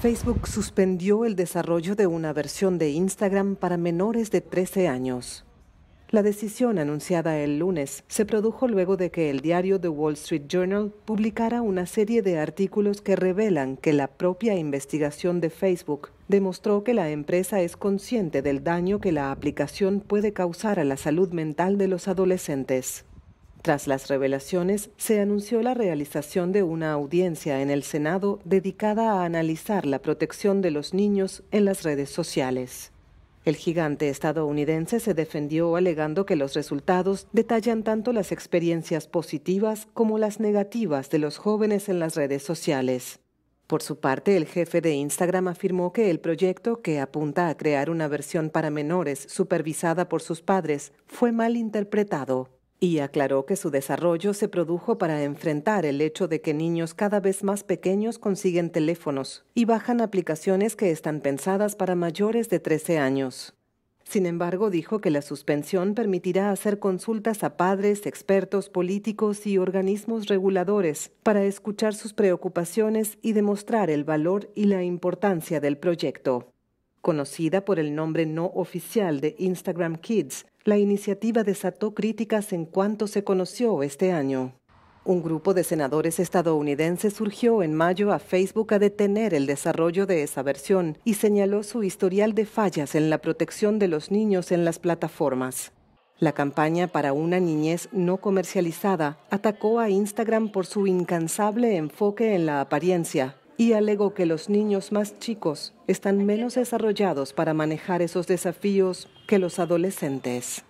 Facebook suspendió el desarrollo de una versión de Instagram para menores de 13 años. La decisión anunciada el lunes se produjo luego de que el diario The Wall Street Journal publicara una serie de artículos que revelan que la propia investigación de Facebook demostró que la empresa es consciente del daño que la aplicación puede causar a la salud mental de los adolescentes. Tras las revelaciones, se anunció la realización de una audiencia en el Senado dedicada a analizar la protección de los niños en las redes sociales. El gigante estadounidense se defendió alegando que los resultados detallan tanto las experiencias positivas como las negativas de los jóvenes en las redes sociales. Por su parte, el jefe de Instagram afirmó que el proyecto, que apunta a crear una versión para menores supervisada por sus padres, fue mal interpretado y aclaró que su desarrollo se produjo para enfrentar el hecho de que niños cada vez más pequeños consiguen teléfonos y bajan aplicaciones que están pensadas para mayores de 13 años. Sin embargo, dijo que la suspensión permitirá hacer consultas a padres, expertos, políticos y organismos reguladores para escuchar sus preocupaciones y demostrar el valor y la importancia del proyecto. Conocida por el nombre no oficial de Instagram Kids, la iniciativa desató críticas en cuanto se conoció este año. Un grupo de senadores estadounidenses surgió en mayo a Facebook a detener el desarrollo de esa versión y señaló su historial de fallas en la protección de los niños en las plataformas. La campaña para una niñez no comercializada atacó a Instagram por su incansable enfoque en la apariencia, y alego que los niños más chicos están menos desarrollados para manejar esos desafíos que los adolescentes.